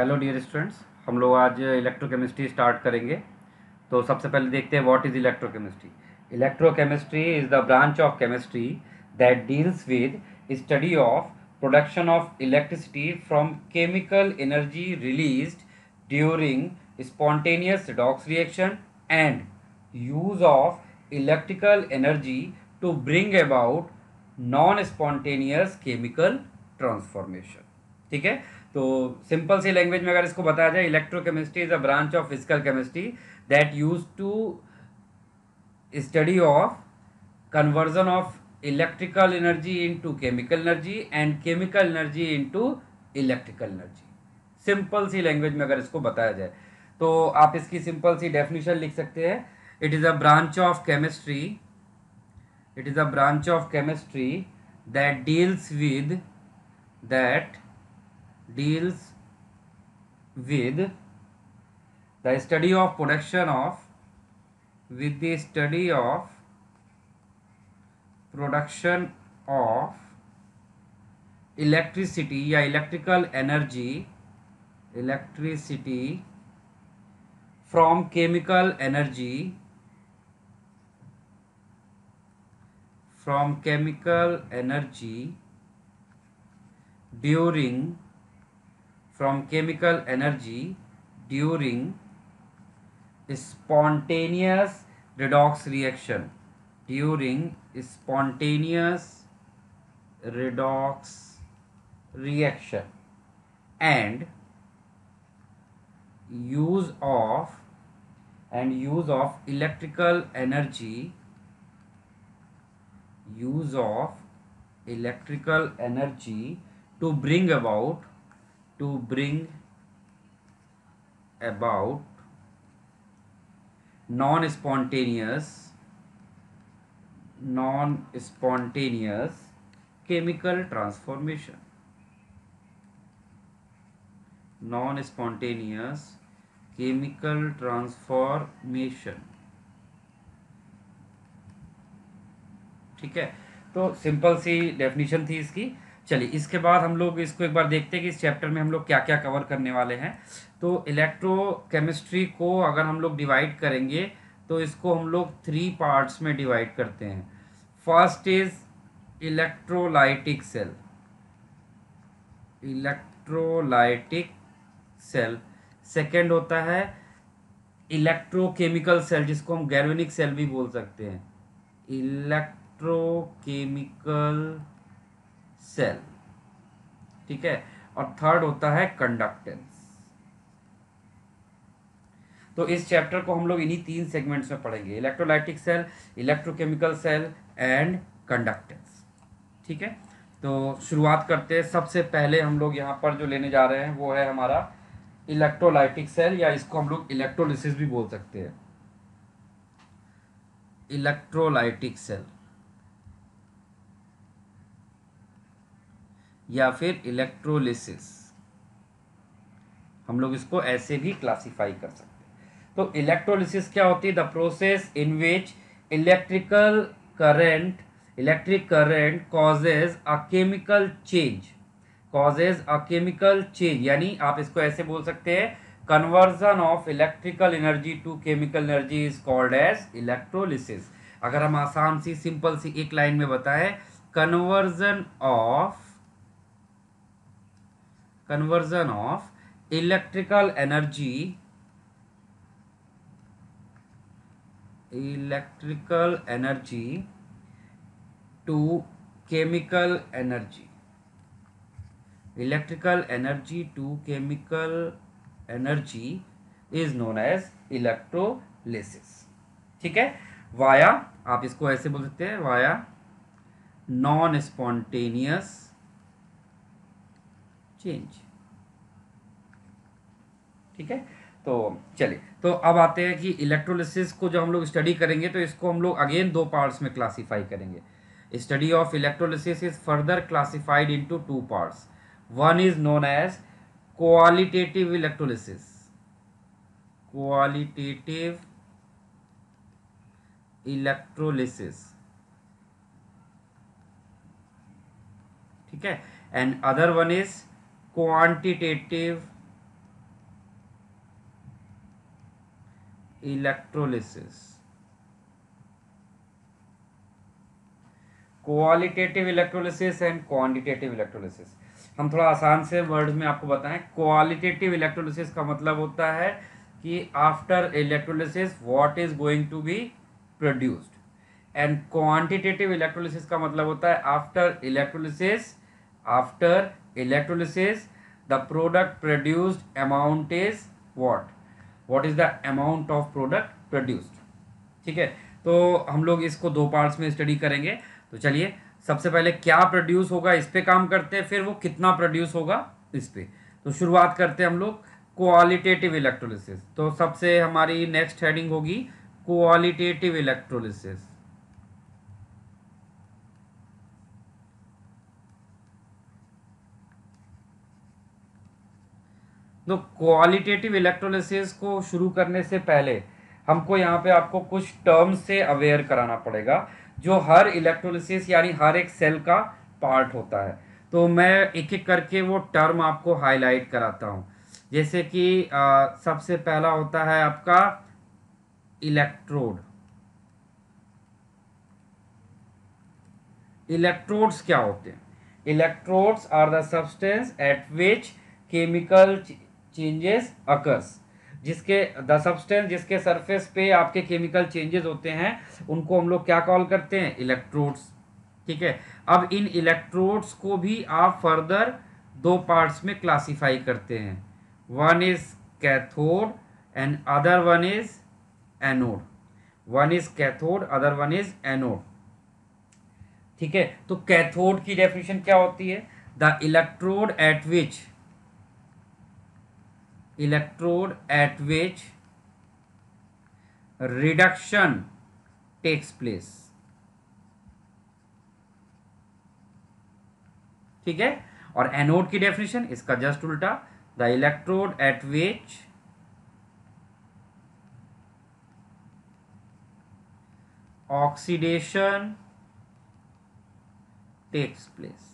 hello dear students हम लोग आज इलेक्ट्रोकेमिस्ट्री स्टार्ट करेंगे तो सबसे पहले देखते हैं what is electrochemistry electrochemistry is the branch of chemistry that deals with study of production of electricity from chemical energy released during spontaneous redox reaction and use of electrical energy to bring about non spontaneous chemical transformation ठीक है तो simple सी language में अगर इसको बताया जाए electrochemistry is a branch of physical chemistry that use to study of conversion of electrical energy into chemical energy and chemical energy into electrical energy simple सी लैंग्वेज में अगर इसको बताया जाए तो आप इसकी सिंपल सी डेफिनेशन लिख सकते हैं it is a branch of chemistry it is a branch of chemistry that deals with that deals with the study of production of with the study of production of electricity या electrical energy electricity from chemical energy from chemical energy during from chemical energy during spontaneous redox reaction during spontaneous redox reaction and use of and use of electrical energy use of electrical energy to bring about to bring about non spontaneous non spontaneous chemical transformation non spontaneous chemical transformation ठीक है तो simple सी definition थी इसकी चलिए इसके बाद हम लोग इसको एक बार देखते हैं कि इस चैप्टर में हम लोग क्या क्या कवर करने वाले हैं तो इलेक्ट्रोकेमिस्ट्री को अगर हम लोग डिवाइड करेंगे तो इसको हम लोग थ्री पार्ट्स में डिवाइड करते हैं first is electrolytic cell electrolytic cell second होता है इलेक्ट्रोकेमिकल सेल जिसको हम गैल्वेनिक सेल भी बोल सकते हैं इलेक्ट्रोकेमिकल सेल ठीक है और थर्ड होता है कंडक्टेंस तो इस चैप्टर को हम लोग इन्हीं तीन सेगमेंट्स में पढ़ेंगे electrolytic cell electrochemical cell and conductance ठीक है तो शुरुआत करते हैं सबसे पहले हम लोग यहाँ पर जो लेने जा रहे हैं वो है हमारा इलेक्ट्रोलाइटिक सेल या इसको हम लोग इलेक्ट्रोलिसिस भी बोल सकते हैं इलेक्ट्रोलाइटिक सेल या फिर इलेक्ट्रोलिसिस हम लोग इसको ऐसे भी क्लासीफाई कर सकते हैं तो इलेक्ट्रोलिसिस क्या होती है the process in which electrical current electric current causes a chemical change causes a chemical change यानी आप इसको ऐसे बोल सकते हैं conversion of electrical energy to chemical energy is called as electrolysis अगर हम आसान सी सिंपल सी एक लाइन में बताएं conversion of conversion of electrical energy electrical energy to chemical energy electrical energy to chemical energy is known as electrolysis ठीक है via आप इसको ऐसे बोल सकते हैं वाया नॉन स्पॉन्टेनियस चेंज ठीक है तो चलिए तो अब आते हैं कि इलेक्ट्रोलिसिस को जब हम लोग स्टडी करेंगे तो इसको हम लोग अगेन दो पार्ट्स में क्लासीफाई करेंगे study of electrolysis is further classified into two parts one is known as qualitative electrolysis qualitative electrolysis ठीक है and other one is quantitative electrolysis qualitative electrolysis and quantitative electrolysis हम थोड़ा आसान से word में आपको बताएं क्वालिटेटिव इलेक्ट्रोलिसिस का मतलब होता है कि after electrolysis what is going to be produced and quantitative electrolysis का मतलब होता है after electrolysis after electrolysis the product produced amount is what what is the amount of product produced ठीक है तो हम लोग इसको दो पार्ट्स में स्टडी करेंगे तो चलिए सबसे पहले क्या प्रोड्यूस होगा इस पर काम करते हैं फिर वो कितना प्रोड्यूस होगा इस पर तो शुरुआत करते हैं हम लोग क्वालिटेटिव इलेक्ट्रोलिसिस तो सबसे हमारी नेक्स्ट हेडिंग होगी क्वालिटेटिव इलेक्ट्रोलिसिस तो क्वालिटेटिव इलेक्ट्रोलिसिस को शुरू करने से पहले हमको यहाँ पे आपको कुछ टर्म से अवेयर कराना पड़ेगा जो हर इलेक्ट्रोलिसिस यानी हर एक सेल का पार्ट होता है तो मैं एक एक करके वो टर्म आपको हाईलाइट कराता हूँ जैसे कि आ, सबसे पहला होता है आपका इलेक्ट्रोड इलेक्ट्रोड्स क्या होते हैं electrodes are the substance at which chemical changes occurs जिसके द सब्सटेंस जिसके सरफेस पे आपके केमिकल चेंजेस होते हैं उनको हम लोग क्या कॉल करते हैं इलेक्ट्रोड्स ठीक है अब इन इलेक्ट्रोड्स को भी आप फर्दर दो पार्ट्स में क्लासीफाई करते हैं one is cathode and other one is anode one is cathode other one is anode ठीक है तो कैथोड की डेफिनेशन क्या होती है the electrode at which electrode at which reduction takes place ठीक है और एनोड की डेफिनेशन इसका जस्ट उल्टा the electrode at which oxidation takes place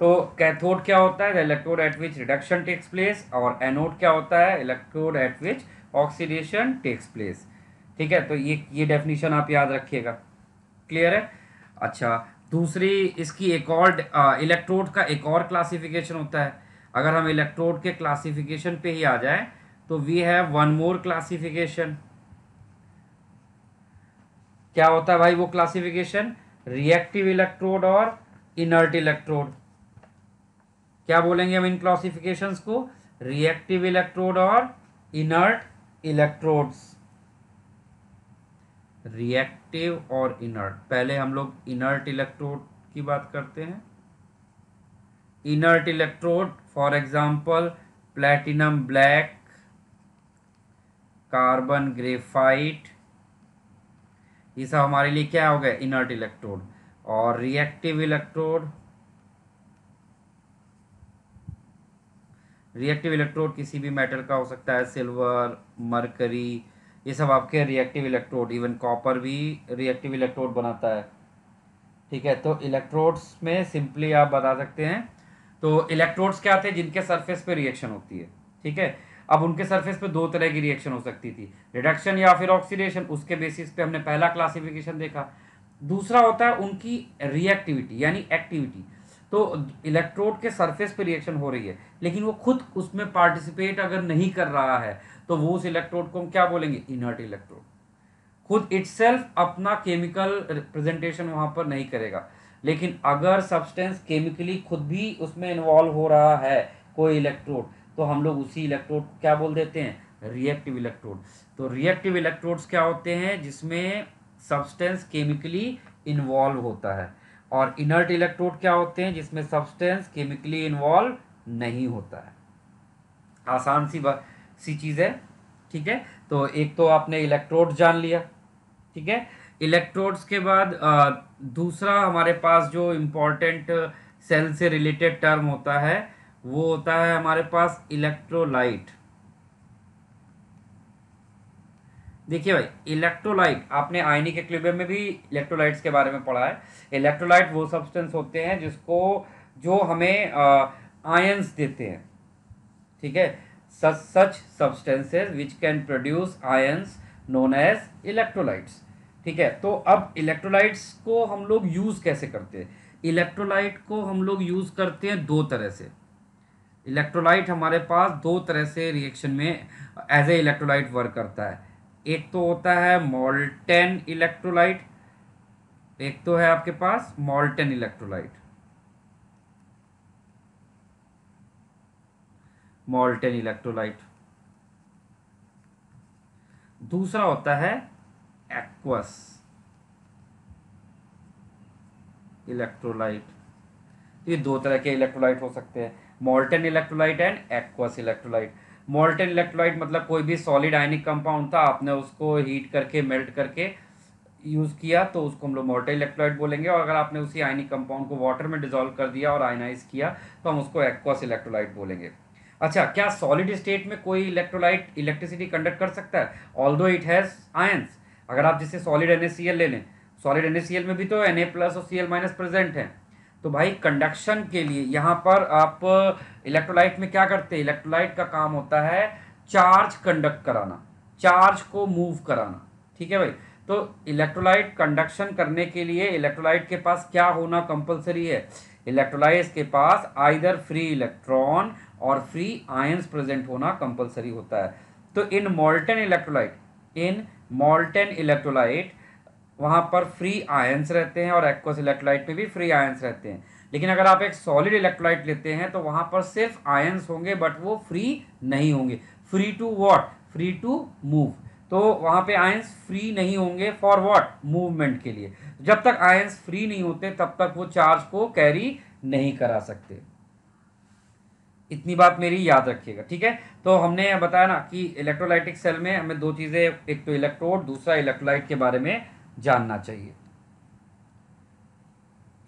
तो कैथोड क्या होता है electrode at which reduction takes place और एनोड क्या होता है electrode at which oxidation takes place ठीक है तो ये ये डेफिनेशन आप याद रखिएगा क्लियर है अच्छा दूसरी इसकी एक और इलेक्ट्रोड का एक और क्लासिफिकेशन होता है अगर हम इलेक्ट्रोड के क्लासिफिकेशन पे ही आ जाए तो we have one more classification क्या होता है भाई वो क्लासिफिकेशन रिएक्टिव इलेक्ट्रोड और इनर्ट इलेक्ट्रोड क्या बोलेंगे हम इन क्लासिफिकेशन को रिएक्टिव इलेक्ट्रोड और इनर्ट इलेक्ट्रोड्स रिएक्टिव और इनर्ट पहले हम लोग इनर्ट इलेक्ट्रोड की बात करते हैं inert electrode for example platinum black carbon graphite ये सब हमारे लिए क्या हो गया इनर्ट इलेक्ट्रोड और रिएक्टिव इलेक्ट्रोड रिएक्टिव इलेक्ट्रोड किसी भी मेटल का हो सकता है सिल्वर मरकरी ये सब आपके रिएक्टिव इलेक्ट्रोड इवन कॉपर भी रिएक्टिव इलेक्ट्रोड बनाता है ठीक है तो इलेक्ट्रोड्स में सिंपली आप बता सकते हैं तो इलेक्ट्रोड्स क्या थे जिनके सरफेस पे रिएक्शन होती है ठीक है अब उनके सरफेस पे दो तरह की रिएक्शन हो सकती थी रिडक्शन या फिर ऑक्सीडेशन उसके बेसिस पे हमने पहला क्लासिफिकेशन देखा दूसरा होता है उनकी रिएक्टिविटी यानी एक्टिविटी तो इलेक्ट्रोड के सरफेस पे रिएक्शन हो रही है लेकिन वो खुद उसमें पार्टिसिपेट अगर नहीं कर रहा है तो वो उस इलेक्ट्रोड को हम क्या बोलेंगे इनर्ट इलेक्ट्रोड खुद इट्सेल्फ अपना केमिकल रिप्रेजेंटेशन वहाँ पर नहीं करेगा लेकिन अगर सब्सटेंस केमिकली खुद भी उसमें इन्वॉल्व हो रहा है कोई इलेक्ट्रोड तो हम लोग उसी इलेक्ट्रोड क्या बोल देते हैं रिएक्टिव इलेक्ट्रोड तो रिएक्टिव इलेक्ट्रोड्स क्या होते हैं जिसमें सब्सटेंस केमिकली इन्वॉल्व होता है और इनर्ट इलेक्ट्रोड क्या होते हैं जिसमें सब्सटेंस केमिकली इन्वॉल्व नहीं होता है आसान सी सी चीज़ है ठीक है तो एक तो आपने इलेक्ट्रोड जान लिया ठीक है इलेक्ट्रोड्स के बाद आ, दूसरा हमारे पास जो इम्पोर्टेंट सेल से रिलेटेड टर्म होता है वो होता है हमारे पास इलेक्ट्रोलाइट देखिए भाई इलेक्ट्रोलाइट आपने आयनिक एक्लिबियम में भी इलेक्ट्रोलाइट्स के बारे में पढ़ा है इलेक्ट्रोलाइट वो सब्सटेंस होते हैं जिसको जो हमें आयंस देते हैं ठीक है such such substances which can produce ions known as electrolytes ठीक है तो अब इलेक्ट्रोलाइट्स को हम लोग यूज़ कैसे करते हैं इलेक्ट्रोलाइट को हम लोग यूज़ करते हैं दो तरह से इलेक्ट्रोलाइट हमारे पास दो तरह से रिएक्शन में एज ए इलेक्ट्रोलाइट वर्क करता है एक तो होता है मोल्टेन इलेक्ट्रोलाइट एक तो है आपके पास मोल्टेन इलेक्ट्रोलाइट मोल्टेन इलेक्ट्रोलाइट दूसरा होता है एक्वस इलेक्ट्रोलाइट ये दो तरह के इलेक्ट्रोलाइट हो सकते हैं molten electrolyte and aqueous electrolyte molten electrolyte मतलब कोई भी सॉलिड आयनिक कंपाउंड था आपने उसको हीट करके मेल्ट करके यूज़ किया तो उसको हम लोग मोल्टेन इलेक्ट्रोलाइट बोलेंगे और अगर आपने उसी आयनिक कंपाउंड को वाटर में डिजोल्व कर दिया और आयनाइज किया तो हम उसको एक्वास इलेक्ट्रोलाइट बोलेंगे अच्छा क्या सॉलिड स्टेट में कोई इलेक्ट्रोलाइट इलेक्ट्रिसिटी कंडक्ट कर सकता है ऑल दो इट हैज़ आयंस अगर आप जिसे सॉलिड एन ए ले लें सॉलिड एन में भी तो एन प्लस और सी माइनस प्रेजेंट है तो भाई कंडक्शन के लिए यहाँ पर आप इलेक्ट्रोलाइट uh, में क्या करते हैं इलेक्ट्रोलाइट का काम होता है चार्ज कंडक्ट कराना चार्ज को मूव कराना ठीक है भाई तो इलेक्ट्रोलाइट कंडक्शन करने के लिए इलेक्ट्रोलाइट के पास क्या होना कंपलसरी है इलेक्ट्रोलाइट के पास आइदर फ्री इलेक्ट्रॉन और फ्री आयंस प्रेजेंट होना कंपलसरी होता है तो इन मॉल्टन इलेक्ट्रोलाइट इन मॉल्टन इलेक्ट्रोलाइट वहाँ पर फ्री आयंस रहते हैं और एक्वस इलेक्ट्रोलाइट में भी फ्री आयंस रहते हैं लेकिन अगर आप एक सॉलिड इलेक्ट्रोलाइट लेते हैं तो वहाँ पर सिर्फ आयंस होंगे बट वो फ्री नहीं होंगे free to what free to move तो वहाँ पे आयंस फ्री नहीं होंगे फॉर वॉट मूवमेंट के लिए जब तक आयंस फ्री नहीं होते तब तक वो चार्ज को कैरी नहीं करा सकते इतनी बात मेरी याद रखिएगा ठीक है तो हमने बताया ना कि इलेक्ट्रोलाइटिक सेल में हमें दो चीज़ें एक तो इलेक्ट्रोड दूसरा इलेक्ट्रोलाइट के बारे में जानना चाहिए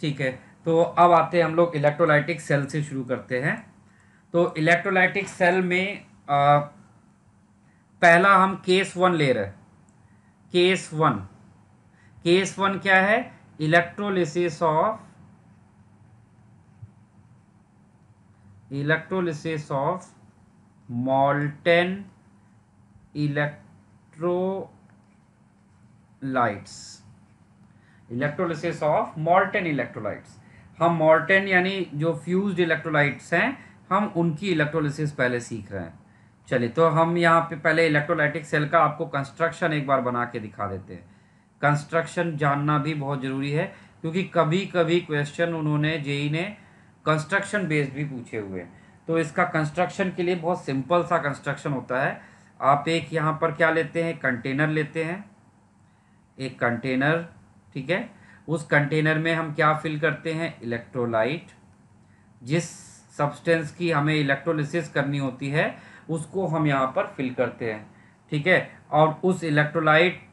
ठीक है तो अब आते हैं हम लोग इलेक्ट्रोलाइटिक सेल से शुरू करते हैं तो इलेक्ट्रोलाइटिक सेल में आ, पहला हम केस वन ले रहे केस वन केस वन क्या है electrolysis of electrolysis of molten electro electrolytes electrolysis of molten electrolytes हम मॉल्टेन यानी जो फ्यूज्ड इलेक्ट्रोलाइट्स हैं हम उनकी इलेक्ट्रोलिसिस पहले सीख रहे हैं चलिए तो हम यहाँ पे पहले इलेक्ट्रोलाइटिक सेल का आपको कंस्ट्रक्शन एक बार बना के दिखा देते हैं कंस्ट्रक्शन जानना भी बहुत ज़रूरी है क्योंकि कभी कभी क्वेश्चन उन्होंने जेई ने कंस्ट्रक्शन बेस्ड भी पूछे हुए हैं तो इसका कंस्ट्रक्शन के लिए बहुत सिंपल सा कंस्ट्रक्शन होता है आप एक यहाँ पर क्या लेते हैं कंटेनर लेते हैं एक कंटेनर ठीक है उस कंटेनर में हम क्या फिल करते हैं इलेक्ट्रोलाइट जिस सब्सटेंस की हमें इलेक्ट्रोलिसिस करनी होती है उसको हम यहाँ पर फिल करते हैं ठीक है और उस इलेक्ट्रोलाइट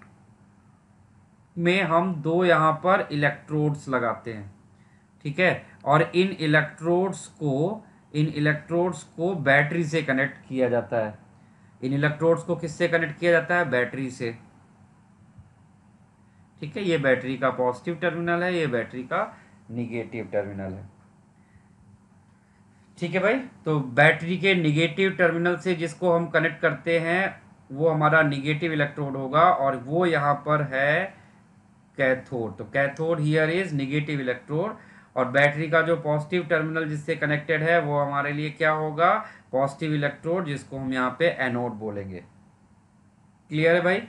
में हम दो यहाँ पर इलेक्ट्रोड्स लगाते हैं ठीक है और इन इलेक्ट्रोड्स को इन इलेक्ट्रोड्स को बैटरी से कनेक्ट किया जाता है इन इलेक्ट्रोड्स को किससे कनेक्ट किया जाता है बैटरी से ठीक है ये बैटरी का पॉजिटिव टर्मिनल है ये बैटरी का निगेटिव टर्मिनल है ठीक है भाई तो बैटरी के निगेटिव टर्मिनल से जिसको हम कनेक्ट करते हैं वो हमारा निगेटिव इलेक्ट्रोड होगा और वो यहाँ पर है कैथोड तो cathode here is negative electrode और बैटरी का जो पॉजिटिव टर्मिनल जिससे कनेक्टेड है वो हमारे लिए क्या होगा पॉजिटिव इलेक्ट्रोड जिसको हम यहाँ पे एनोड बोलेंगे क्लियर है भाई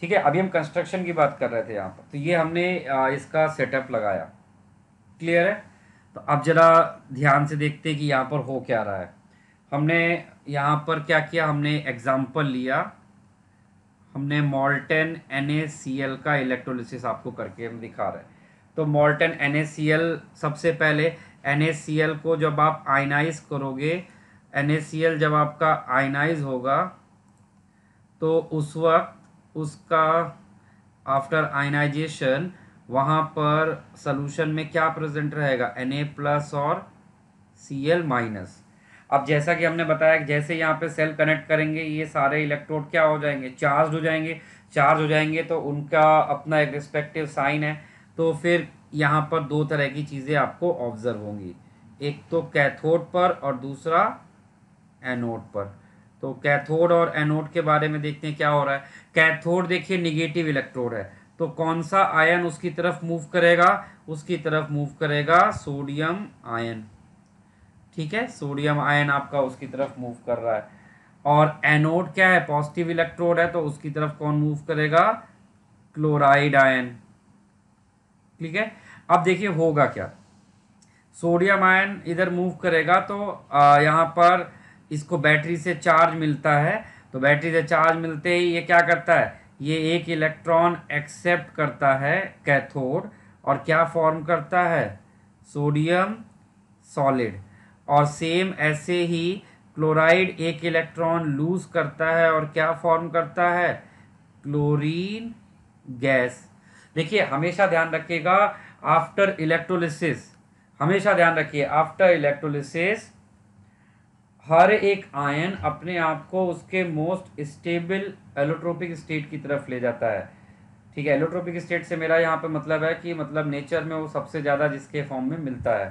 ठीक है अभी हम कंस्ट्रक्शन की बात कर रहे थे यहाँ पर तो ये हमने इसका सेटअप लगाया क्लियर है तो अब जरा ध्यान से देखते हैं कि यहाँ पर हो क्या रहा है हमने यहाँ पर क्या किया हमने एग्जाम्पल लिया हमने मॉल्टन एन का इलेक्ट्रोलिसिस आपको करके हम दिखा रहे हैं तो मॉल्टन एन सबसे पहले एन को जब आप आयनाइज करोगे एन जब आपका आयनाइज होगा तो उस वक्त उसका आफ्टर आयनाइजेशन वहाँ पर सोलूशन में क्या प्रेजेंट रहेगा एन ए प्लस और सी एल माइनस अब जैसा कि हमने बताया कि जैसे यहाँ पे सेल कनेक्ट करेंगे ये सारे इलेक्ट्रोड क्या हो जाएंगे चार्ज हो जाएंगे चार्ज हो जाएंगे तो उनका अपना एक रिस्पेक्टिव साइन है तो फिर यहाँ पर दो तरह की चीज़ें आपको ऑब्जर्व होंगी एक तो कैथोड पर और दूसरा एनोड पर तो कैथोड और एनोड के बारे में देखते हैं क्या हो रहा है कैथोड देखिए निगेटिव इलेक्ट्रोड है तो कौन सा आयन उसकी तरफ मूव करेगा उसकी तरफ मूव करेगा सोडियम आयन ठीक है सोडियम आयन आपका उसकी तरफ मूव कर रहा है और एनोड क्या है पॉजिटिव इलेक्ट्रोड है तो उसकी तरफ कौन मूव करेगा क्लोराइड आयन ठीक है अब देखिए होगा क्या सोडियम आयन इधर मूव करेगा तो यहाँ पर इसको बैटरी से चार्ज मिलता है तो बैटरी से चार्ज मिलते ही ये क्या करता है ये एक इलेक्ट्रॉन एक्सेप्ट करता है कैथोड और क्या फॉर्म करता है सोडियम सॉलिड और सेम ऐसे ही क्लोराइड एक इलेक्ट्रॉन लूज करता है और क्या फॉर्म करता है क्लोरीन गैस देखिए हमेशा ध्यान रखिएगा आफ्टर इलेक्ट्रोलिसिस हमेशा ध्यान रखिए आफ्टर इलेक्ट्रोलिसिस हर एक आयन अपने आप को उसके मोस्ट स्टेबल एलोट्रोपिक स्टेट की तरफ ले जाता है ठीक है एलोट्रोपिक स्टेट से मेरा यहाँ पे मतलब है कि मतलब नेचर में वो सबसे ज़्यादा जिसके फॉर्म में मिलता है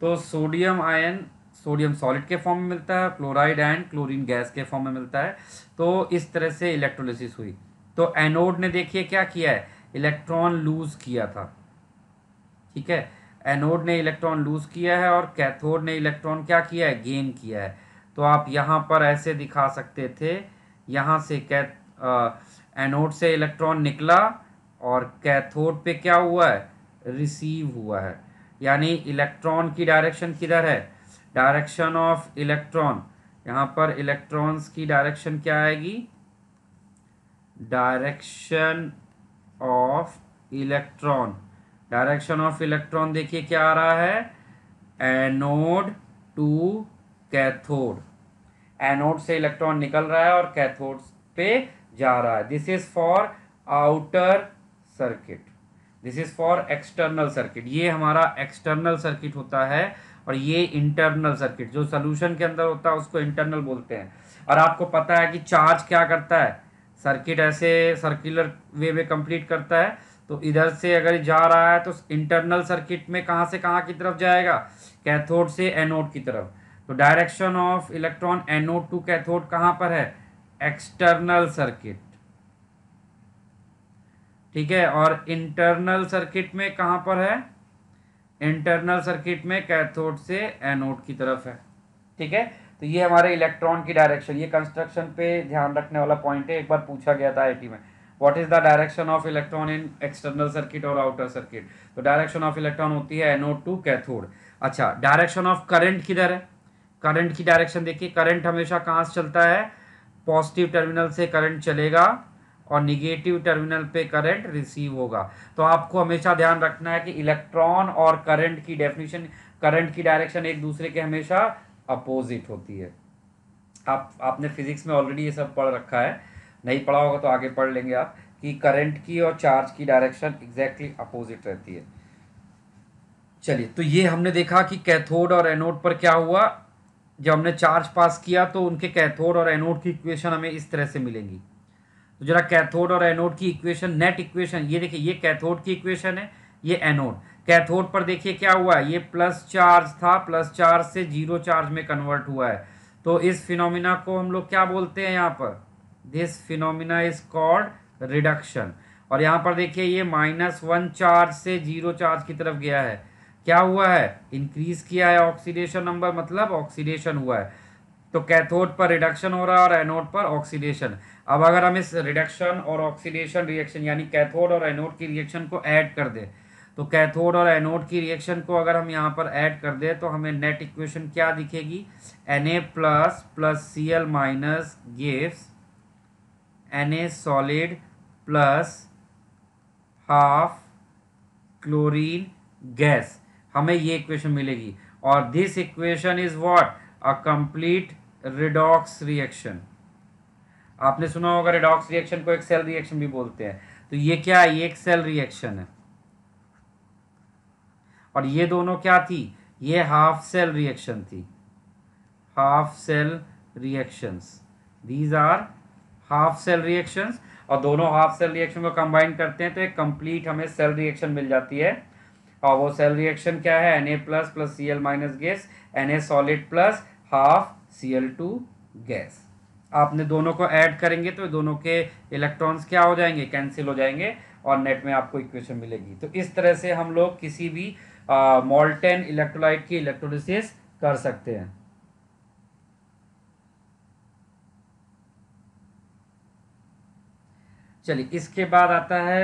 तो सोडियम आयन सोडियम सॉलिड के फॉर्म में मिलता है क्लोराइड एंड क्लोरीन गैस के फॉर्म में मिलता है तो इस तरह से इलेक्ट्रोलिसिस हुई तो एनोड ने देखिए क्या किया है इलेक्ट्रॉन लूज किया था ठीक है एनोड ने इलेक्ट्रॉन लूज किया है और कैथोड ने इलेक्ट्रॉन क्या किया है गेन किया है तो आप यहाँ पर ऐसे दिखा सकते थे यहाँ से कैथ एनोड से इलेक्ट्रॉन निकला और कैथोड पे क्या हुआ है रिसीव हुआ है यानी इलेक्ट्रॉन की डायरेक्शन किधर है डायरेक्शन ऑफ इलेक्ट्रॉन यहाँ पर इलेक्ट्रॉन्स की डायरेक्शन क्या आएगी direction of electron direction of electron देखिए क्या आ रहा है एनोड टू कैथोड एनोड से इलेक्ट्रॉन निकल रहा है और कैथोड पे जा रहा है this is for outer circuit this is for external circuit ये हमारा एक्सटर्नल सर्किट होता है और ये इंटरनल सर्किट जो सोल्यूशन के अंदर होता है उसको इंटरनल बोलते हैं और आपको पता है कि चार्ज क्या करता है सर्किट ऐसे सर्कुलर वे में कंप्लीट करता है तो इधर से अगर जा रहा है तो इंटरनल सर्किट में कहाँ से कहाँ की तरफ जाएगा कैथोड से एनोड की तरफ तो direction of electron anode to cathode कहाँ पर है एक्सटर्नल सर्किट ठीक है और इंटरनल सर्किट में कहाँ पर है इंटरनल सर्किट में कैथोड से एनोड की तरफ है ठीक है तो ये हमारे इलेक्ट्रॉन की डायरेक्शन ये कंस्ट्रक्शन पे ध्यान रखने वाला पॉइंट है एक बार पूछा गया था आई में what is the direction of electron in external circuit और आउटर सर्किट तो डायरेक्शन ऑफ इलेक्ट्रॉन होती है एनोड टू कैथोड अच्छा डायरेक्शन ऑफ करंट किधर है करंट की डायरेक्शन देखिए करंट हमेशा कहाँ से चलता है पॉजिटिव टर्मिनल से करंट चलेगा और निगेटिव टर्मिनल पे करंट रिसीव होगा तो आपको हमेशा ध्यान रखना है कि इलेक्ट्रॉन और करंट की डेफिनेशन करंट की डायरेक्शन एक दूसरे के हमेशा अपोजिट होती है आप आपने फिजिक्स में ऑलरेडी ये सब पढ़ रखा है नहीं पढ़ा होगा तो आगे पढ़ लेंगे आप कि करंट की और चार्ज की डायरेक्शन एग्जैक्टली अपोजिट रहती है चलिए तो ये हमने देखा कि कैथोड और एनोड पर क्या हुआ जब हमने चार्ज पास किया तो उनके कैथोड और एनोड की इक्वेशन हमें इस तरह से मिलेंगी तो जरा कैथोड और एनोड की इक्वेशन नेट इक्वेशन ये देखिए ये कैथोड की इक्वेशन है ये एनोड कैथोड पर देखिए क्या हुआ ये प्लस चार्ज था प्लस चार्ज से जीरो चार्ज में कन्वर्ट हुआ है तो इस फिनोमिना को हम लोग क्या बोलते हैं यहाँ पर this phenomena is called reduction और यहाँ पर देखिए ये माइनस वन चार्ज से जीरो चार्ज की तरफ गया है क्या हुआ है इंक्रीज किया है ऑक्सीडेशन नंबर मतलब ऑक्सीडेशन हुआ है तो कैथोड पर रिडक्शन हो रहा है और एनोड पर ऑक्सीडेशन अब अगर हम इस रिडक्शन और ऑक्सीडेशन रिएक्शन यानी कैथोड और एनोड की रिएक्शन को ऐड कर दें तो कैथोड और एनोड की रिएक्शन को अगर हम यहाँ पर ऐड कर दें तो हमें नेट इक्वेशन क्या दिखेगी N A plus plus C L minus gives N A solid plus half chlorine gas हमें ये इक्वेशन मिलेगी और this equation is what a complete redox reaction आपने सुना होगा रिडॉक्स रिएक्शन को एक सेल रिएक्शन भी बोलते हैं तो ये क्या है ये एक सेल रिएक्शन है और ये दोनों क्या थी ये हाफ सेल रिएक्शन थी half cell reactions these are half cell reactions और दोनों हाफ सेल रिएक्शन को कंबाइन करते हैं तो एक कंप्लीट हमें सेल रिएक्शन मिल जाती है और वो सेल रिएक्शन क्या है N A plus plus C L minus gas N A solid plus half C L two gas आपने दोनों को ऐड करेंगे तो दोनों के इलेक्ट्रॉन्स क्या हो जाएंगे कैंसिल हो जाएंगे और नेट में आपको इक्वेशन मिलेगी तो इस तरह से हम लोग किसी भी मॉल्टेन इलेक्ट्रोलाइट की इलेक्ट्रोलिसिस कर सकते हैं चलिए इसके बाद आता है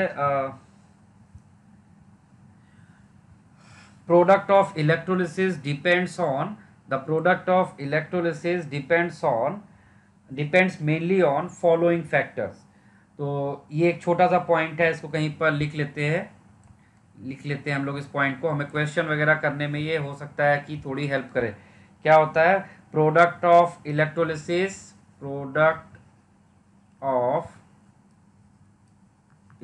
product of electrolysis depends on the product of electrolysis depends on depends mainly on following factors तो ये एक छोटा सा पॉइंट है इसको कहीं पर लिख लेते हैं लिख लेते हैं हम लोग इस पॉइंट को हमें क्वेश्चन वगैरह करने में ये हो सकता है कि थोड़ी हेल्प करे क्या होता है product of electrolysis product of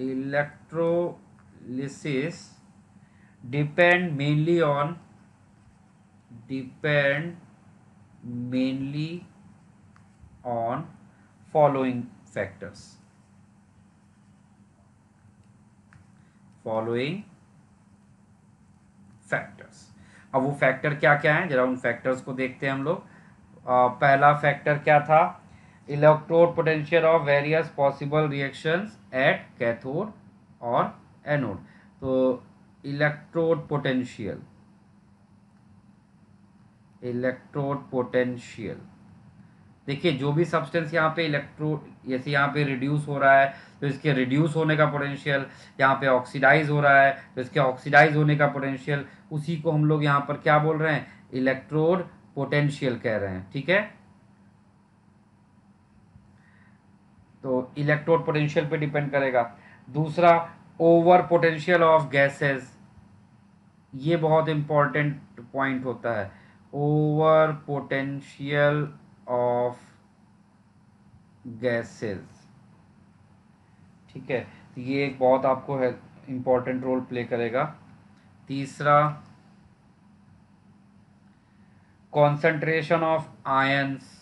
electrolysis depend mainly on depend mainly on following factors following factors अब वो फैक्टर क्या क्या हैं जरा उन फैक्टर्स को देखते हैं हम लोग पहला फैक्टर क्या था electrode potential of various possible reactions at cathode और एनोड तो इलेक्ट्रोड पोटेंशियल इलेक्ट्रोड पोटेंशियल देखिए जो भी सब्सटेंस यहाँ पे इलेक्ट्रोड जैसे यहाँ पे रिड्यूस हो रहा है तो इसके रिड्यूस होने का पोटेंशियल यहाँ पे ऑक्सीडाइज हो रहा है तो इसके ऑक्सीडाइज होने का पोटेंशियल उसी को हम लोग यहाँ पर क्या बोल रहे हैं इलेक्ट्रोड पोटेंशियल कह रहे हैं ठीक है तो इलेक्ट्रोड पोटेंशियल पे डिपेंड करेगा दूसरा ओवर पोटेंशियल ऑफ गैसेस ये बहुत इम्पॉर्टेंट पॉइंट होता है ओवर पोटेंशियल ऑफ गैसेस ठीक है तो ये एक बहुत आपको है इम्पॉर्टेंट रोल प्ले करेगा तीसरा concentration of ions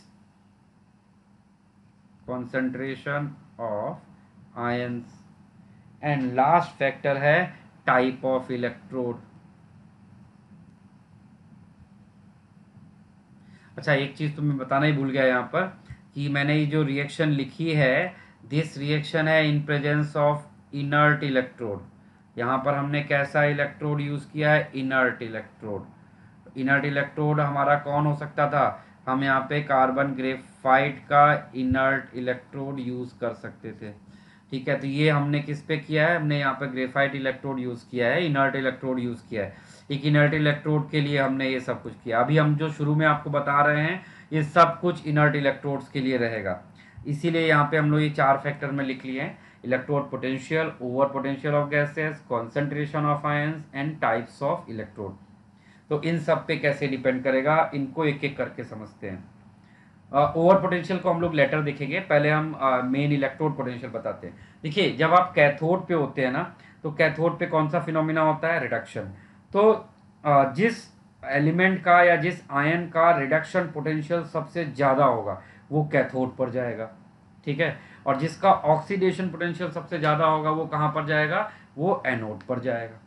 concentration of ions and last factor है टाइप ऑफ इलेक्ट्रोड अच्छा एक चीज़ तो मैं बताना ही भूल गया यहाँ पर कि मैंने ये जो रिएक्शन लिखी है दिस रिएक्शन है in presence of inert electrode यहां पर हमने कैसा इलेक्ट्रोड यूज़ किया है इनर्ट इलेक्ट्रोड इनर्ट इलेक्ट्रोड हमारा कौन हो सकता था हम यहाँ पे कार्बन ग्रेप फाइट का इनर्ट इलेक्ट्रोड यूज़ कर सकते थे ठीक है तो ये हमने किस पे किया है हमने यहाँ पे ग्रेफाइट इलेक्ट्रोड यूज़ किया है इनर्ट इलेक्ट्रोड यूज़ किया है एक इनर्ट इलेक्ट्रोड के लिए हमने ये सब कुछ किया अभी हम जो शुरू में आपको बता रहे हैं ये सब कुछ इनर्ट इलेक्ट्रोड्स के लिए रहेगा इसीलिए यहाँ पे हम लोग ये चार फैक्टर में लिख लिए हैं electrode potential over potential of gases concentration of ions and types of electrode तो इन सब पे कैसे डिपेंड करेगा इनको एक एक करके समझते हैं ओवर पोटेंशियल को हम लोग लेटर देखेंगे पहले हम मेन इलेक्ट्रोड पोटेंशियल बताते हैं देखिए जब आप कैथोड पे होते हैं ना तो कैथोड पे कौन सा फिनोमिना होता है रिडक्शन तो uh, जिस एलिमेंट का या जिस आयन का रिडक्शन पोटेंशियल सबसे ज़्यादा होगा वो कैथोड पर जाएगा ठीक है और जिसका ऑक्सीडेशन पोटेंशियल सबसे ज़्यादा होगा वो कहाँ पर जाएगा वो एनोड पर जाएगा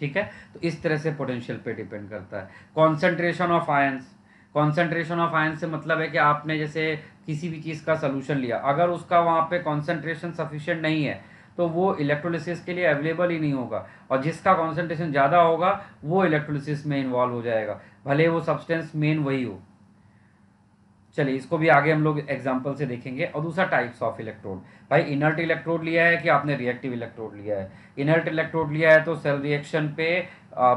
ठीक है तो इस तरह से पोटेंशियल पे डिपेंड करता है concentration of ions concentration of ion से मतलब है कि आपने जैसे किसी भी चीज़ का सोल्यूशन लिया अगर उसका वहाँ पे कॉन्सेंट्रेशन सफिशेंट नहीं है तो वो इलेक्ट्रोलिसिस के लिए अवेलेबल ही नहीं होगा और जिसका कॉन्सेंट्रेशन ज़्यादा होगा वो इलेक्ट्रोलिसिस में इन्वॉल्व हो जाएगा भले वो सब्सटेंस मेन वही हो चलिए इसको भी आगे हम लोग एग्जाम्पल से देखेंगे और दूसरा टाइप्स ऑफ इलेक्ट्रोड भाई इनर्ट इलेक्ट्रोड लिया है कि आपने रिएक्टिव इलेक्ट्रोड लिया है इनर्ट इलेक्ट्रोड लिया है तो सेल रिएक्शन पे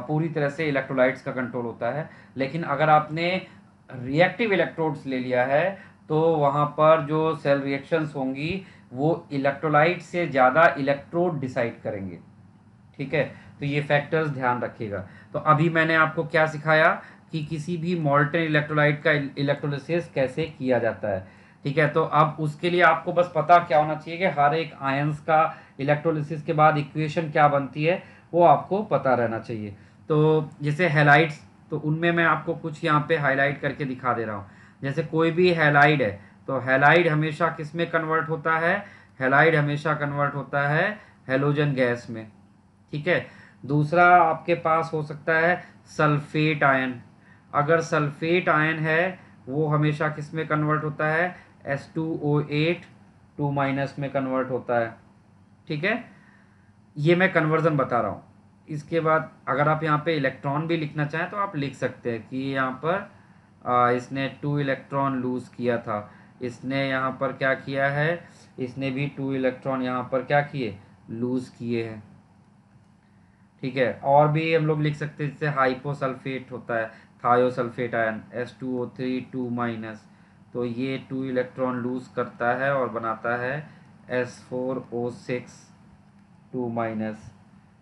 पूरी तरह से इलेक्ट्रोलाइट्स का कंट्रोल होता है लेकिन अगर आपने रिएक्टिव इलेक्ट्रोड्स ले लिया है तो वहाँ पर जो सेल रिएक्शंस होंगी वो इलेक्ट्रोलाइट से ज़्यादा इलेक्ट्रोड डिसाइड करेंगे ठीक है तो ये फैक्टर्स ध्यान रखिएगा तो अभी मैंने आपको क्या सिखाया कि किसी भी मॉल्टन इलेक्ट्रोलाइट का इलेक्ट्रोलिस कैसे किया जाता है ठीक है तो अब उसके लिए आपको बस पता क्या होना चाहिए कि हर एक आयंस का इलेक्ट्रोलिसिस के बाद इक्वेशन क्या बनती है वो आपको पता रहना चाहिए तो जैसे हेलाइट्स तो उनमें मैं आपको कुछ यहाँ पे हाईलाइट करके दिखा दे रहा हूँ जैसे कोई भी हेलाइड है तो हेलाइड हमेशा किस में कन्वर्ट होता है हेलाइड हमेशा कन्वर्ट होता है हेलोजन गैस में ठीक है दूसरा आपके पास हो सकता है सल्फेट आयन अगर सल्फेट आयन है वो हमेशा किस में कन्वर्ट होता है S two O eight two minus में कन्वर्ट होता है ठीक है ये मैं कन्वर्जन बता रहा हूँ इसके बाद अगर आप यहाँ पे इलेक्ट्रॉन भी लिखना चाहें तो आप लिख सकते हैं कि यहाँ पर आ, इसने टू इलेक्ट्रॉन लूज़ किया था इसने यहाँ पर क्या किया है इसने भी टू इलेक्ट्रॉन यहाँ पर क्या किए लूज़ किए हैं ठीक है और भी हम लोग लिख सकते हैं जैसे हाइपोसल्फेट होता है thiosulphate ion S two O three two minus तो ये टू इलेक्ट्रॉन लूज़ करता है और बनाता है S four O six two minus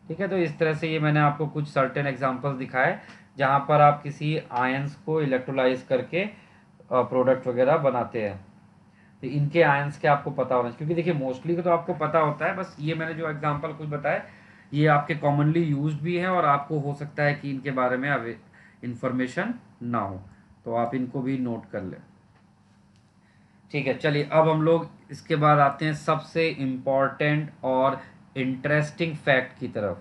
ठीक है तो इस तरह से ये मैंने आपको कुछ सर्टेन एग्जाम्पल्स दिखाए जहाँ पर आप किसी आयंस को इलेक्ट्रोलाइज करके प्रोडक्ट वगैरह बनाते हैं तो इनके आयंस के आपको पता होना क्योंकि देखिए मोस्टली तो आपको पता होता है बस ये मैंने जो एग्जाम्पल कुछ बताया ये आपके कॉमनली यूज भी हैं और आपको हो सकता है कि इनके बारे में इन्फॉर्मेशन ना हो तो आप इनको भी नोट कर लें ठीक है चलिए अब हम लोग इसके बाद आते हैं सबसे इम्पॉर्टेंट और इंटरेस्टिंग फैक्ट की तरफ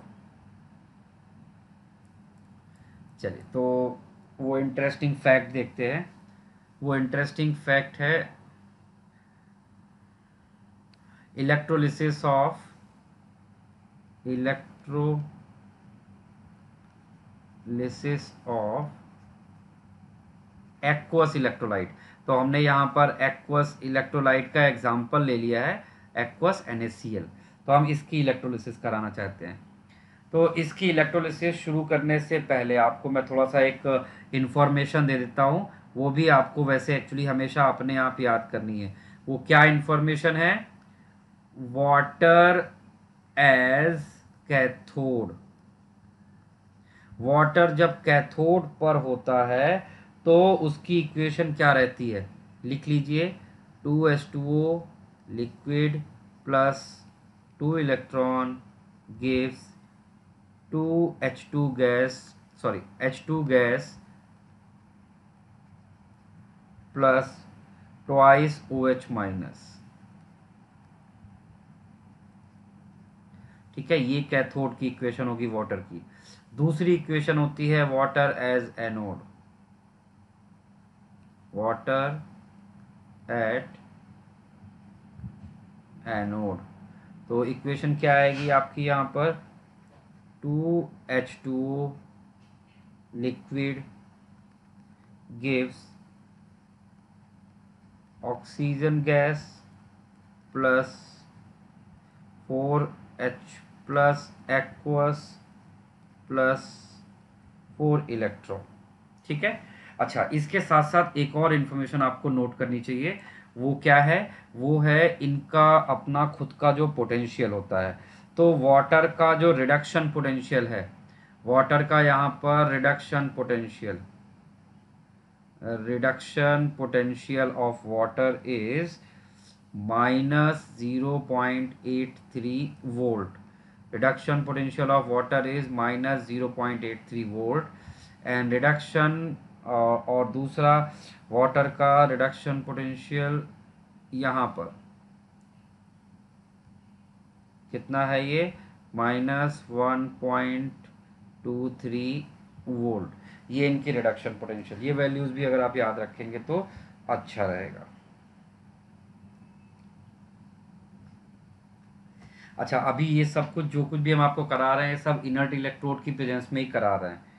चलिए तो वो इंटरेस्टिंग फैक्ट देखते हैं वो इंटरेस्टिंग फैक्ट है electrolysis of electrolysis of aqueous electrolyte तो हमने यहां पर एक्वस इलेक्ट्रोलाइट का एग्जाम्पल ले लिया है एक्वस एनएससीएल तो हम इसकी इलेक्ट्रोलिसिस कराना चाहते हैं तो इसकी इलेक्ट्रोलिसिस शुरू करने से पहले आपको मैं थोड़ा सा एक इन्फॉर्मेशन दे देता हूँ वो भी आपको वैसे एक्चुअली हमेशा अपने आप याद करनी है वो क्या इन्फॉर्मेशन है वाटर एज कैथोड वाटर जब कैथोड पर होता है तो उसकी इक्वेशन क्या रहती है लिख लीजिए two S two O liquid plus 2 electron gives 2 H2 gas sorry H2 gas plus twice OH minus ठीक है ये कैथोड की इक्वेशन होगी वाटर की दूसरी इक्वेशन होती है water as anode water at anode तो इक्वेशन क्या आएगी आपकी यहाँ पर two H two liquid gives oxygen gas plus four H plus aqueous plus four electron ठीक है अच्छा इसके साथ साथ एक और इन्फॉर्मेशन आपको नोट करनी चाहिए वो क्या है वो है इनका अपना खुद का जो पोटेंशियल होता है तो वाटर का जो रिडक्शन पोटेंशियल है वाटर का यहाँ पर reduction potential reduction potential of water is minus zero point eight three volt water is minus zero point eight three volt and reduction और, दूसरा वाटर का रिडक्शन पोटेंशियल यहाँ पर कितना है ये minus one point two three volt ये इनकी रिडक्शन पोटेंशियल ये वैल्यूज़ भी अगर आप याद रखेंगे तो अच्छा रहेगा अच्छा अभी ये सब कुछ जो कुछ भी हम आपको करा रहे हैं सब इनर्ट इलेक्ट्रोड की प्रेजेंस में ही करा रहे हैं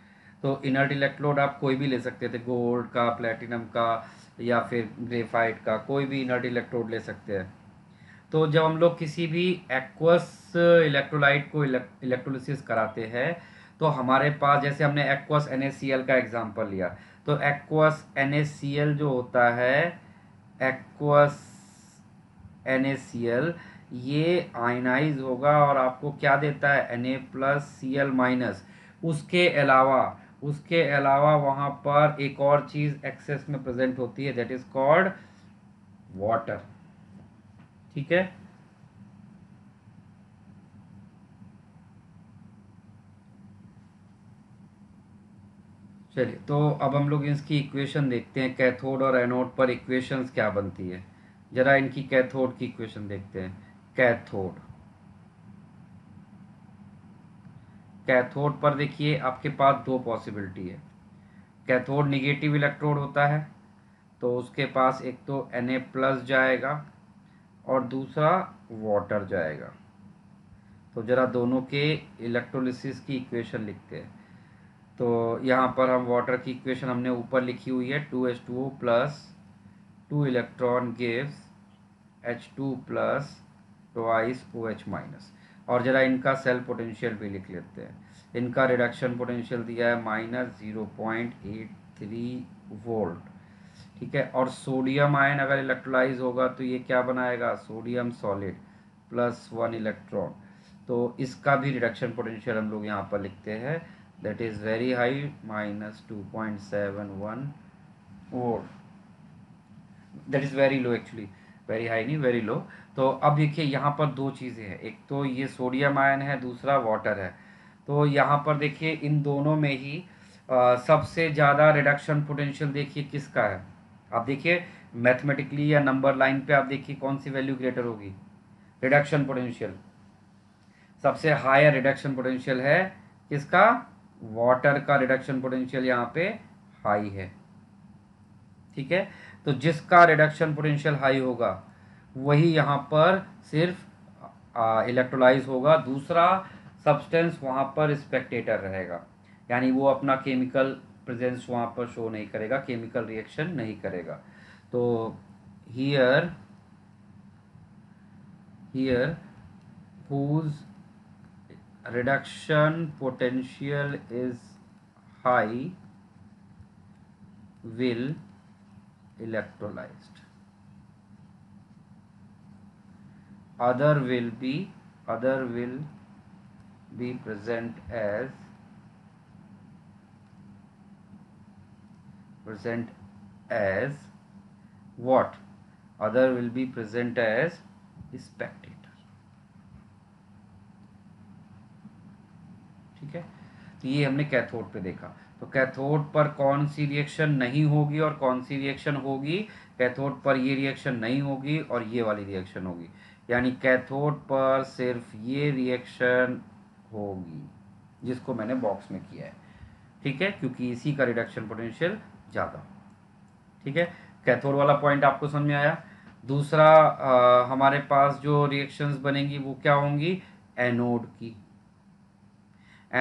तो इनर्ट इलेक्ट्रोड आप कोई भी ले सकते थे गोल्ड का प्लेटिनम का या फिर ग्रेफाइट का कोई भी इनर्ट इलेक्ट्रोड ले सकते हैं तो जब हम लोग किसी भी एक्वस इलेक्ट्रोलाइट को इलेक्ट्रोलिसिस कराते हैं तो हमारे पास जैसे हमने एक्वस एन का एग्जाम्पल लिया तो एक्वस एन जो होता है एक्वस एन ये आयनाइज होगा और आपको क्या देता है N A plus C L minus उसके अलावा उसके अलावा वहाँ पर एक और चीज़ एक्सेस में प्रेजेंट होती है दैट इज कॉल्ड वाटर ठीक है चलिए तो अब हम लोग इसकी इक्वेशन देखते हैं कैथोड और एनोड पर इक्वेशंस क्या बनती है ज़रा इनकी कैथोड की इक्वेशन देखते हैं कैथोड कैथोड पर देखिए आपके पास दो पॉसिबिलिटी है कैथोड निगेटिव इलेक्ट्रोड होता है तो उसके पास एक तो एन प्लस जाएगा और दूसरा वाटर जाएगा तो ज़रा दोनों के इलेक्ट्रोलिसिस की इक्वेशन लिखते हैं तो यहाँ पर हम वाटर की इक्वेशन हमने ऊपर लिखी हुई है two H two plus two electron gives H two plus ice O H minus और ज़रा इनका सेल पोटेंशियल भी लिख लेते हैं इनका रिडक्शन पोटेंशियल दिया है minus zero point eight three volt ठीक है और सोडियम आयन अगर इलेक्ट्रोलाइज होगा तो ये क्या बनाएगा sodium solid plus one electron तो इसका भी रिडक्शन पोटेंशियल हम लोग यहाँ पर लिखते हैं that is very high minus two point seven one volt that is very low actually very high नहीं वेरी लो तो अब देखिए यहाँ पर दो चीज़ें हैं एक तो ये सोडियम आयन है दूसरा वाटर है तो यहाँ पर देखिए इन दोनों में ही आ, सबसे ज़्यादा रिडक्शन पोटेंशियल देखिए किसका है आप देखिए मैथमेटिकली या नंबर लाइन पे आप देखिए कौन सी वैल्यू ग्रेटर होगी रिडक्शन पोटेंशियल सबसे हायर रिडक्शन पोटेंशियल है किसका वाटर का रिडक्शन पोटेंशियल यहाँ पे हाई है ठीक है तो जिसका रिडक्शन पोटेंशियल हाई होगा वही यहाँ पर सिर्फ इलेक्ट्रोलाइज होगा दूसरा सब्सटेंस वहाँ पर स्पेक्टेटर रहेगा यानी वो अपना केमिकल प्रेजेंस वहाँ पर शो नहीं करेगा केमिकल रिएक्शन नहीं करेगा तो here here whose reduction potential is high will electrolyzed other will be other will be present as present as what other will be present as spectator ठीक है तो ये हमने कैथोड पे देखा तो कैथोड पर कौन सी रिएक्शन नहीं होगी और कौन सी रिएक्शन होगी कैथोड पर ये रिएक्शन नहीं होगी और ये वाली रिएक्शन होगी यानी कैथोड पर सिर्फ ये रिएक्शन होगी जिसको मैंने बॉक्स में किया है ठीक है क्योंकि इसी का रिडक्शन पोटेंशियल ज़्यादा ठीक है कैथोड वाला पॉइंट आपको समझ में आया दूसरा आ, हमारे पास जो रिएक्शंस बनेंगी वो क्या होंगी एनोड की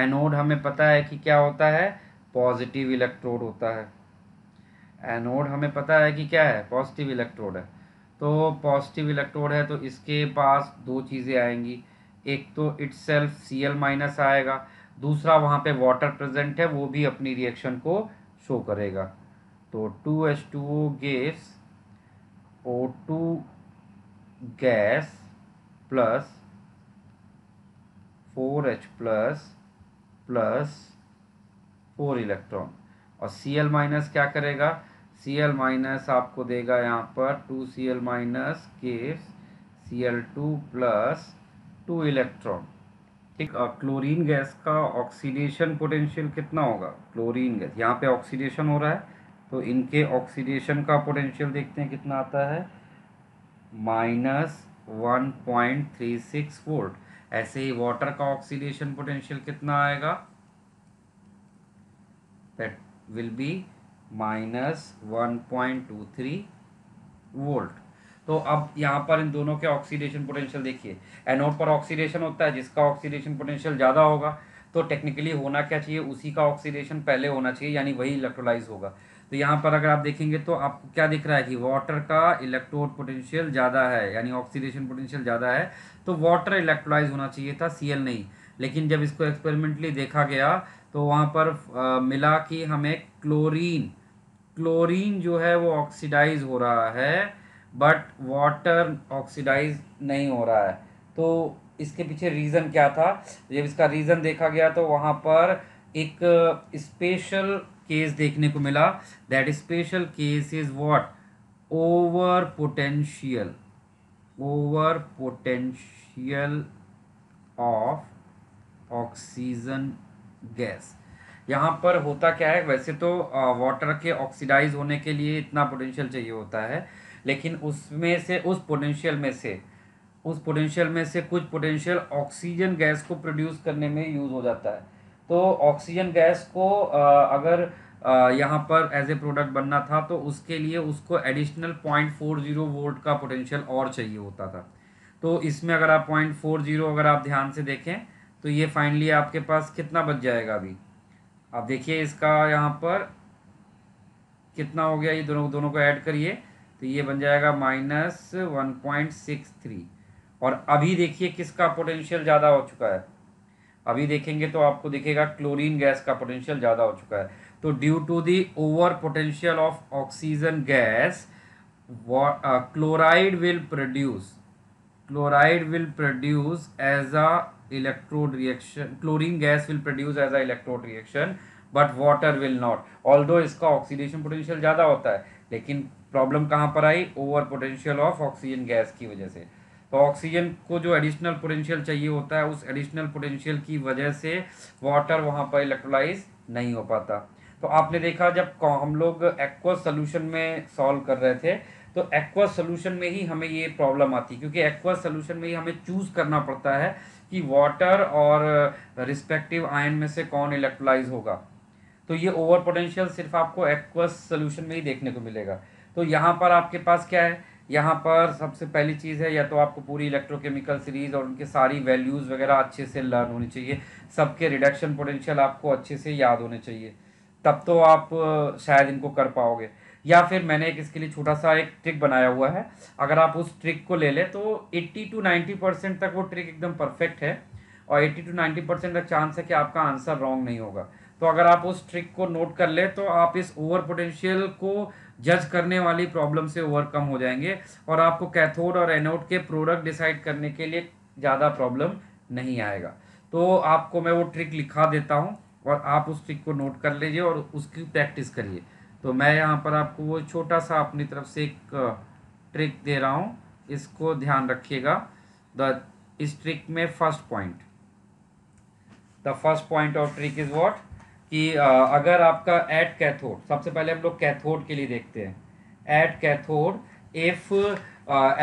एनोड हमें पता है कि क्या होता है पॉजिटिव इलेक्ट्रोड होता है एनोड हमें पता है कि क्या है पॉजिटिव इलेक्ट्रोड है तो पॉजिटिव इलेक्ट्रोड है तो इसके पास दो चीज़ें आएंगी एक तो itself C L minus आएगा दूसरा वहाँ पे वाटर प्रेजेंट है वो भी अपनी रिएक्शन को शो करेगा तो two H two O gas O two gas plus four H plus plus four electron और सी एल माइनस क्या करेगा सी एल माइनस आपको देगा यहाँ पर टू सी एल माइनस के C L two plus two electron ठीक और क्लोरीन गैस का ऑक्सीडेशन पोटेंशियल कितना होगा क्लोरीन गैस यहाँ पे ऑक्सीडेशन हो रहा है तो इनके ऑक्सीडेशन का पोटेंशियल देखते हैं कितना आता है minus one point three six volt ऐसे ही वाटर का ऑक्सीडेशन पोटेंशियल कितना आएगा that will be minus one point two three volt तो अब यहाँ पर इन दोनों के ऑक्सीडेशन पोटेंशियल देखिए एनोड पर ऑक्सीडेशन होता है जिसका ऑक्सीडेशन पोटेंशियल ज़्यादा होगा तो टेक्निकली होना क्या चाहिए उसी का ऑक्सीडेशन पहले होना चाहिए यानी वही इलेक्ट्रोलाइज होगा तो यहाँ पर अगर आप देखेंगे तो आपको क्या दिख रहा है कि वाटर का इलेक्ट्रोड पोटेंशियल ज़्यादा है यानी ऑक्सीडेशन पोटेंशियल ज़्यादा है तो वाटर इलेक्ट्रोलाइज होना चाहिए था सी नहीं लेकिन जब इसको एक्सपेरिमेंटली देखा गया तो वहाँ पर आ, मिला कि हमें क्लोरीन क्लोरीन जो है वो ऑक्सीडाइज हो रहा है बट वाटर ऑक्सीडाइज नहीं हो रहा है तो इसके पीछे रीज़न क्या था जब इसका रीज़न देखा गया तो वहाँ पर एक स्पेशल केस देखने को मिला that special case is what over potential over potential of oxygen gas यहाँ पर होता क्या है वैसे तो वाटर के ऑक्सीडाइज होने के लिए इतना पोटेंशियल चाहिए होता है लेकिन उसमें से उस पोटेंशियल में से उस पोटेंशियल में से कुछ पोटेंशियल ऑक्सीजन गैस को प्रोड्यूस करने में यूज़ हो जाता है तो ऑक्सीजन गैस को अगर यहाँ पर एज ए प्रोडक्ट बनना था तो उसके लिए उसको additional point four zero volt का पोटेंशियल और चाहिए होता था तो इसमें अगर आप पॉइंट फोर जीरो अगर आप ध्यान से देखें तो ये फाइनली आपके पास कितना बच जाएगा अभी आप देखिए इसका यहाँ पर कितना हो गया ये दोनों दोनों को ऐड करिए तो ये बन जाएगा minus one point six three और अभी देखिए किसका पोटेंशियल ज़्यादा हो चुका है अभी देखेंगे तो आपको दिखेगा क्लोरीन गैस का पोटेंशियल ज़्यादा हो चुका है तो due to the over potential of oxygen gas chloride will produce chloride will produce as a electrode reaction chlorine gas will produce as a electrode reaction but water will not although इसका oxidation potential ज़्यादा होता है लेकिन problem कहाँ पर आई over potential of oxygen gas की वजह से तो ऑक्सीजन को जो एडिशनल पोटेंशियल चाहिए होता है उस एडिशनल पोटेंशियल की वजह से वाटर वहाँ पर इलेक्ट्रोलाइज नहीं हो पाता तो आपने देखा जब हम लोग एक्वस सोल्यूशन में सॉल्व कर रहे थे तो एक्वस सोल्यूशन में ही हमें ये प्रॉब्लम आती है क्योंकि एक्वस सोल्यूशन में ही हमें चूज़ करना पड़ता है कि वाटर और रिस्पेक्टिव uh, आयन में से कौन इलेक्ट्रोलाइज होगा तो ये ओवर पोटेंशियल सिर्फ आपको एक्वस सोल्यूशन में ही देखने को मिलेगा तो यहाँ पर आपके पास क्या है यहाँ पर सबसे पहली चीज़ है या तो आपको पूरी इलेक्ट्रोकेमिकल सीरीज और उनके सारी वैल्यूज़ वगैरह अच्छे से लर्न होनी चाहिए सबके रिडक्शन पोटेंशियल आपको अच्छे से याद होने चाहिए तब तो आप uh, शायद इनको कर पाओगे या फिर मैंने एक इसके लिए छोटा सा एक ट्रिक बनाया हुआ है अगर आप उस ट्रिक को ले लें तो 80 टू 90 परसेंट तक वो ट्रिक एकदम परफेक्ट है और 80 टू 90 परसेंट का चांस है कि आपका आंसर रॉन्ग नहीं होगा तो अगर आप उस ट्रिक को नोट कर ले तो आप इस ओवर पोटेंशियल को जज करने वाली प्रॉब्लम से ओवरकम हो जाएंगे और आपको कैथोड और एनोड के प्रोडक्ट डिसाइड करने के लिए ज़्यादा प्रॉब्लम नहीं आएगा तो आपको मैं वो ट्रिक लिखा देता हूँ और आप उस ट्रिक को नोट कर लीजिए और उसकी प्रैक्टिस करिए तो मैं यहाँ पर आपको वो छोटा सा अपनी तरफ से एक ट्रिक दे रहा हूँ इसको ध्यान रखिएगा द इस ट्रिक में first point the first point of trick is what कि अगर आपका एट कैथोड सबसे पहले हम लोग कैथोड के लिए देखते हैं at cathode if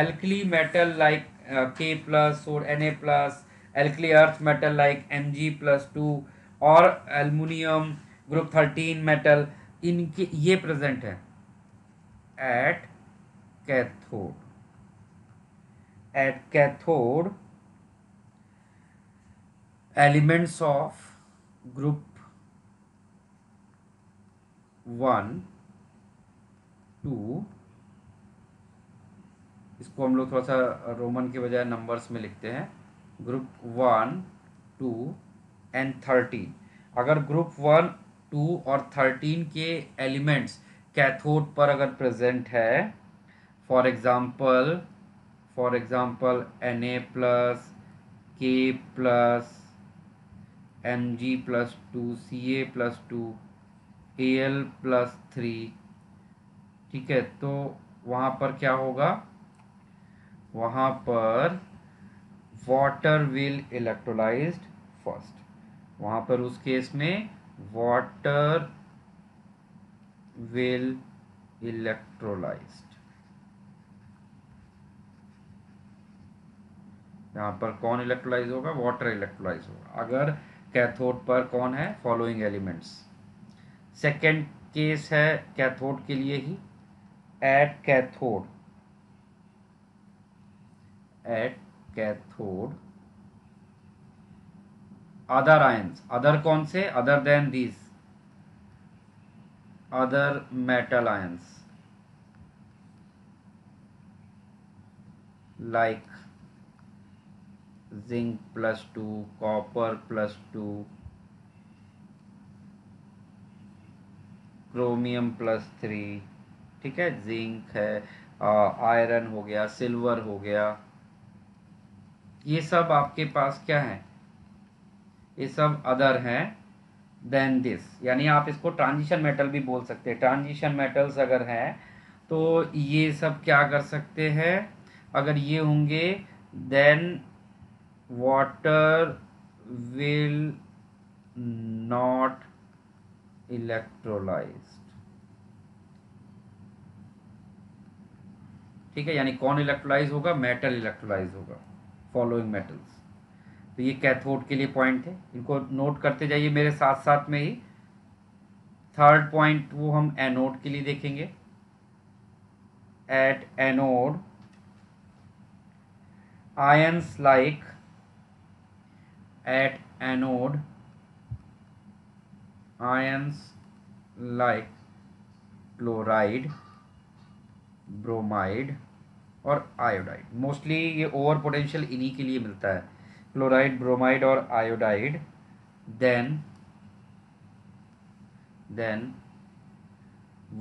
alkali metal like K plus और N A plus alkali earth metal like M G plus two और एलमिनियम ग्रुप थर्टीन मेटल इनके ये प्रेजेंट है at cathode at cathode elements of group one two इसको हम लोग थोड़ा सा रोमन के बजाय नंबर्स में लिखते हैं group one two and thirteen अगर ग्रुप वन टू और थर्टीन के एलिमेंट्स कैथोड पर अगर प्रेजेंट है for example for example N A plus K plus M G plus two C A plus two A L plus three ठीक है तो वहाँ पर क्या होगा वहाँ पर वाटर विल इलेक्ट्रोलाइज्ड फर्स्ट वहाँ पर उस केस में water will इलेक्ट्रोलाइज यहां पर कौन इलेक्ट्रोलाइज होगा वाटर इलेक्ट्रोलाइज होगा अगर कैथोड पर कौन है फॉलोइंग एलिमेंट्स सेकेंड केस है कैथोड के लिए ही at cathode at cathode other ions other कौन से other than these other metal ions like zinc plus two copper plus two chromium plus three ठीक है जिंक है आयरन uh, हो गया सिल्वर हो गया ये सब आपके पास क्या है ये सब अदर हैं देन दिस यानी आप इसको ट्रांजिशन मेटल भी बोल सकते हैं ट्रांजिशन मेटल्स अगर हैं तो ये सब क्या कर सकते हैं अगर ये होंगे then water will not electrolyse ठीक है यानी कौन इलेक्ट्रोलाइज होगा मेटल इलेक्ट्रोलाइज होगा फॉलोइंग मेटल्स तो ये कैथोड के लिए पॉइंट थे इनको नोट करते जाइए मेरे साथ साथ में ही थर्ड पॉइंट वो हम एनोड के लिए देखेंगे at anode ions like at anode ions like chloride bromide और आयोडाइड मोस्टली ये ओवर पोटेंशियल इन्हीं के लिए मिलता है फ्लोराइड ब्रोमाइड और iodide then then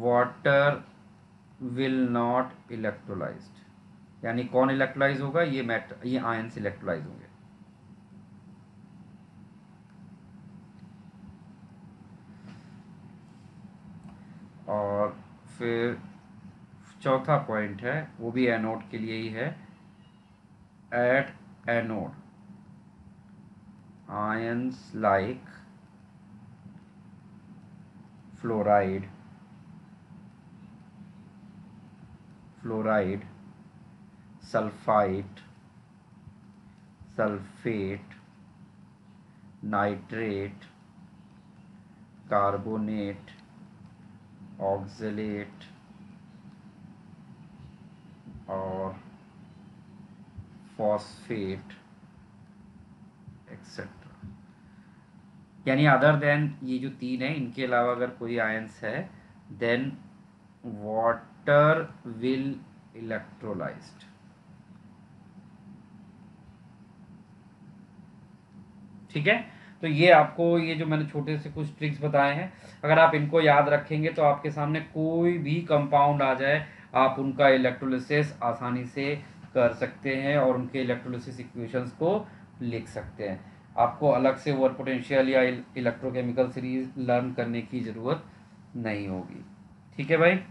water will not electrolyse यानी कौन इलेक्ट्रोलाइज होगा ये मैट ये आयंस इलेक्ट्रोलाइज होंगे और फिर चौथा पॉइंट है वो भी एनोड के लिए ही है at anode ions like fluoride fluoride sulfite sulfate nitrate carbonate oxalate or phosphate यानी अदर देन ये जो तीन है इनके अलावा अगर कोई आयंस है देन वाटर विल इलेक्ट्रोलाइज्ड ठीक है तो ये आपको ये जो मैंने छोटे से कुछ ट्रिक्स बताए हैं अगर आप इनको याद रखेंगे तो आपके सामने कोई भी कंपाउंड आ जाए आप उनका इलेक्ट्रोलिसिस आसानी से कर सकते हैं और उनके इलेक्ट्रोलिसिस इक्वेशंस को लिख सकते हैं आपको अलग से वर्क पोटेंशियल या इलेक्ट्रोकेमिकल सीरीज लर्न करने की ज़रूरत नहीं होगी ठीक है भाई